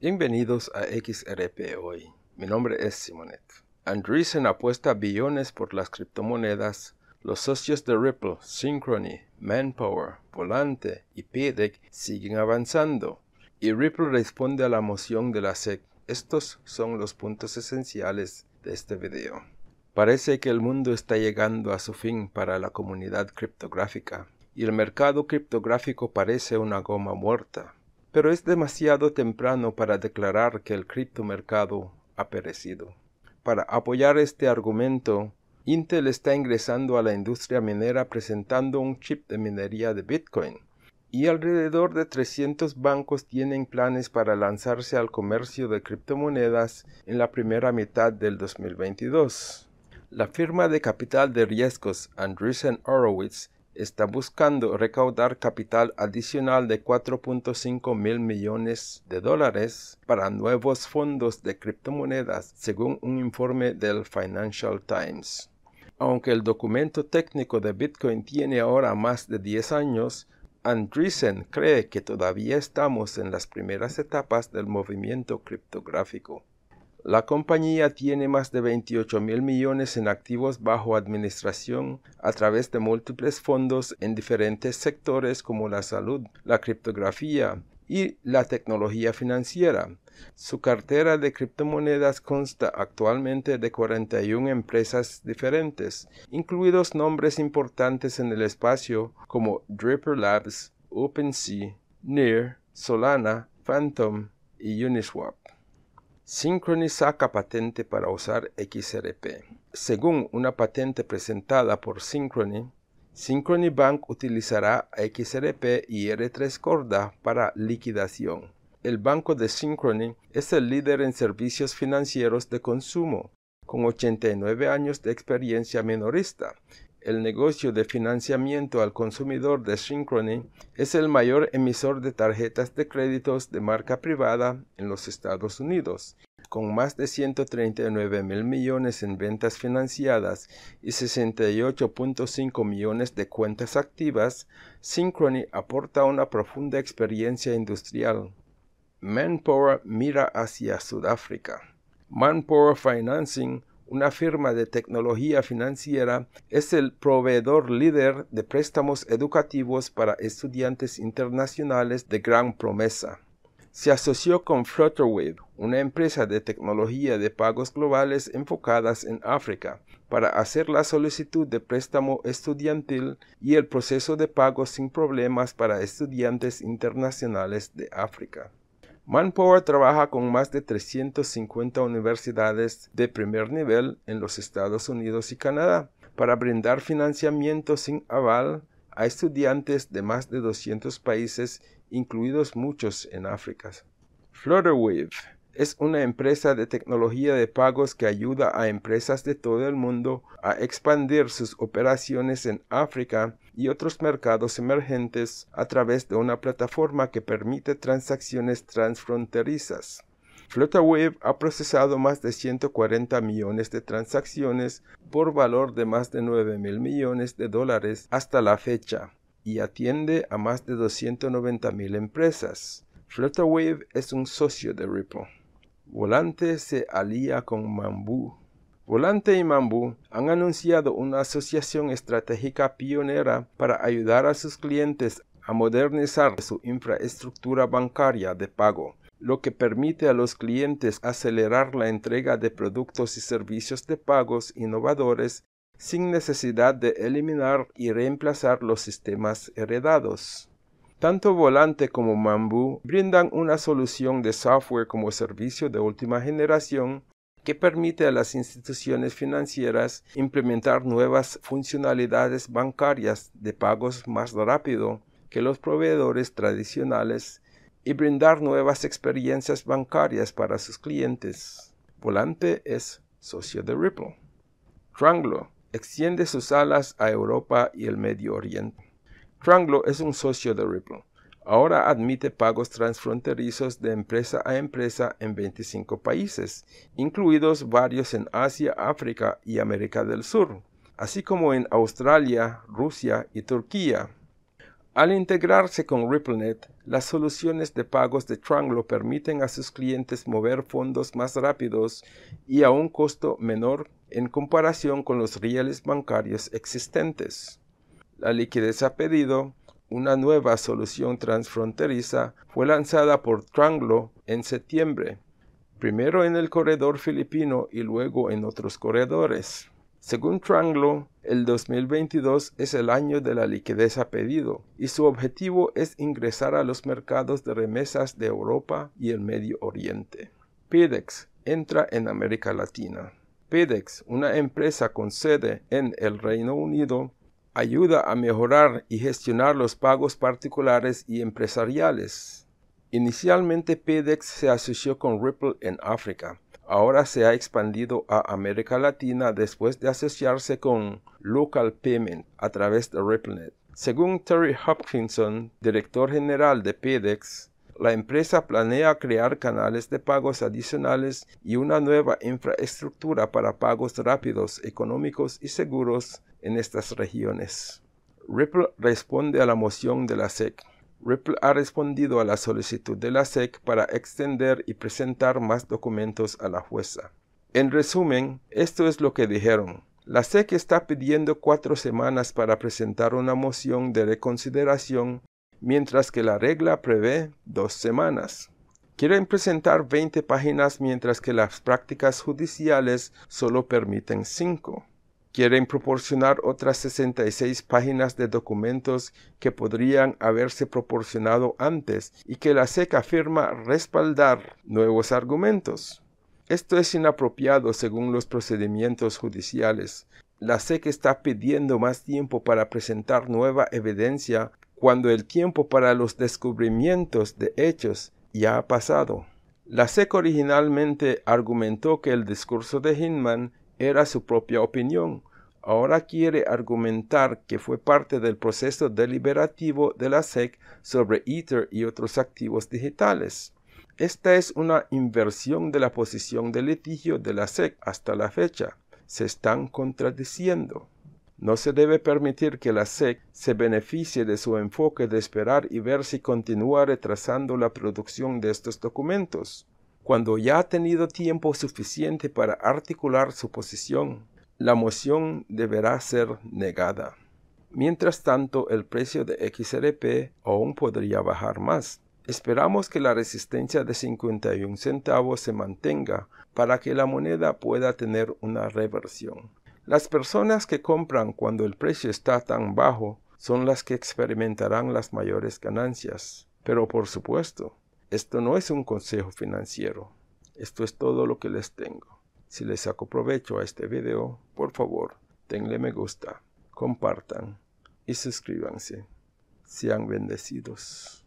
Bienvenidos a XRP hoy. Mi nombre es Simonet. Andreessen apuesta billones por las criptomonedas. Los socios de Ripple, Synchrony, Manpower, Volante y PDEC siguen avanzando. Y Ripple responde a la moción de la SEC. Estos son los puntos esenciales de este video. Parece que el mundo está llegando a su fin para la comunidad criptográfica y el mercado criptográfico parece una goma muerta pero es demasiado temprano para declarar que el criptomercado ha perecido. Para apoyar este argumento, Intel está ingresando a la industria minera presentando un chip de minería de Bitcoin, y alrededor de 300 bancos tienen planes para lanzarse al comercio de criptomonedas en la primera mitad del 2022. La firma de capital de riesgos Andreessen Horowitz está buscando recaudar capital adicional de 4.5 mil millones de dólares para nuevos fondos de criptomonedas, según un informe del Financial Times. Aunque el documento técnico de Bitcoin tiene ahora más de 10 años, Andreessen cree que todavía estamos en las primeras etapas del movimiento criptográfico. La compañía tiene más de 28 mil millones en activos bajo administración a través de múltiples fondos en diferentes sectores como la salud, la criptografía y la tecnología financiera. Su cartera de criptomonedas consta actualmente de 41 empresas diferentes, incluidos nombres importantes en el espacio como Dripper Labs, OpenSea, Near, Solana, Phantom y Uniswap. Synchrony saca patente para usar XRP. Según una patente presentada por Synchrony, Synchrony Bank utilizará XRP y R3 Corda para liquidación. El banco de Synchrony es el líder en servicios financieros de consumo, con 89 años de experiencia minorista, el negocio de financiamiento al consumidor de Synchrony es el mayor emisor de tarjetas de créditos de marca privada en los Estados Unidos, con más de 139 mil millones en ventas financiadas y 68.5 millones de cuentas activas, Synchrony aporta una profunda experiencia industrial. Manpower mira hacia Sudáfrica. Manpower Financing una firma de tecnología financiera, es el proveedor líder de préstamos educativos para estudiantes internacionales de gran promesa. Se asoció con Flutterwave, una empresa de tecnología de pagos globales enfocadas en África, para hacer la solicitud de préstamo estudiantil y el proceso de pago sin problemas para estudiantes internacionales de África. Manpower trabaja con más de 350 universidades de primer nivel en los Estados Unidos y Canadá para brindar financiamiento sin aval a estudiantes de más de 200 países, incluidos muchos en África. Flutterwave es una empresa de tecnología de pagos que ayuda a empresas de todo el mundo a expandir sus operaciones en África y otros mercados emergentes a través de una plataforma que permite transacciones transfronterizas. FlotaWave ha procesado más de 140 millones de transacciones por valor de más de 9 mil millones de dólares hasta la fecha y atiende a más de 290 mil empresas. FlutterWave es un socio de Ripple. Volante se alía con Mambú. Volante y Mambú han anunciado una asociación estratégica pionera para ayudar a sus clientes a modernizar su infraestructura bancaria de pago, lo que permite a los clientes acelerar la entrega de productos y servicios de pagos innovadores sin necesidad de eliminar y reemplazar los sistemas heredados. Tanto Volante como Mambu brindan una solución de software como servicio de última generación que permite a las instituciones financieras implementar nuevas funcionalidades bancarias de pagos más rápido que los proveedores tradicionales y brindar nuevas experiencias bancarias para sus clientes. Volante es socio de Ripple. Tranglo extiende sus alas a Europa y el Medio Oriente. Tranglo es un socio de Ripple. Ahora admite pagos transfronterizos de empresa a empresa en 25 países, incluidos varios en Asia, África y América del Sur, así como en Australia, Rusia y Turquía. Al integrarse con RippleNet, las soluciones de pagos de Tranglo permiten a sus clientes mover fondos más rápidos y a un costo menor en comparación con los rieles bancarios existentes. La liquidez a pedido, una nueva solución transfronteriza, fue lanzada por Tranglo en septiembre, primero en el corredor filipino y luego en otros corredores. Según Tranglo, el 2022 es el año de la liquidez a pedido y su objetivo es ingresar a los mercados de remesas de Europa y el Medio Oriente. PIDEX entra en América Latina. PIDEX, una empresa con sede en el Reino Unido, ayuda a mejorar y gestionar los pagos particulares y empresariales. Inicialmente PEDEX se asoció con Ripple en África. Ahora se ha expandido a América Latina después de asociarse con Local Payment a través de RippleNet. Según Terry Hopkinson, director general de PEDEX, la empresa planea crear canales de pagos adicionales y una nueva infraestructura para pagos rápidos, económicos y seguros en estas regiones. Ripple responde a la moción de la SEC. Ripple ha respondido a la solicitud de la SEC para extender y presentar más documentos a la jueza. En resumen, esto es lo que dijeron. La SEC está pidiendo cuatro semanas para presentar una moción de reconsideración, mientras que la regla prevé dos semanas. Quieren presentar 20 páginas mientras que las prácticas judiciales solo permiten 5. Quieren proporcionar otras 66 páginas de documentos que podrían haberse proporcionado antes y que la SEC afirma respaldar nuevos argumentos. Esto es inapropiado según los procedimientos judiciales. La SEC está pidiendo más tiempo para presentar nueva evidencia cuando el tiempo para los descubrimientos de hechos ya ha pasado. La SEC originalmente argumentó que el discurso de Hinman era su propia opinión. Ahora quiere argumentar que fue parte del proceso deliberativo de la SEC sobre Ether y otros activos digitales. Esta es una inversión de la posición de litigio de la SEC hasta la fecha. Se están contradiciendo. No se debe permitir que la SEC se beneficie de su enfoque de esperar y ver si continúa retrasando la producción de estos documentos. Cuando ya ha tenido tiempo suficiente para articular su posición, la moción deberá ser negada. Mientras tanto, el precio de XRP aún podría bajar más. Esperamos que la resistencia de 51 centavos se mantenga para que la moneda pueda tener una reversión. Las personas que compran cuando el precio está tan bajo son las que experimentarán las mayores ganancias. Pero por supuesto, esto no es un consejo financiero. Esto es todo lo que les tengo. Si les saco provecho a este video, por favor, denle me gusta, compartan y suscríbanse. Sean bendecidos.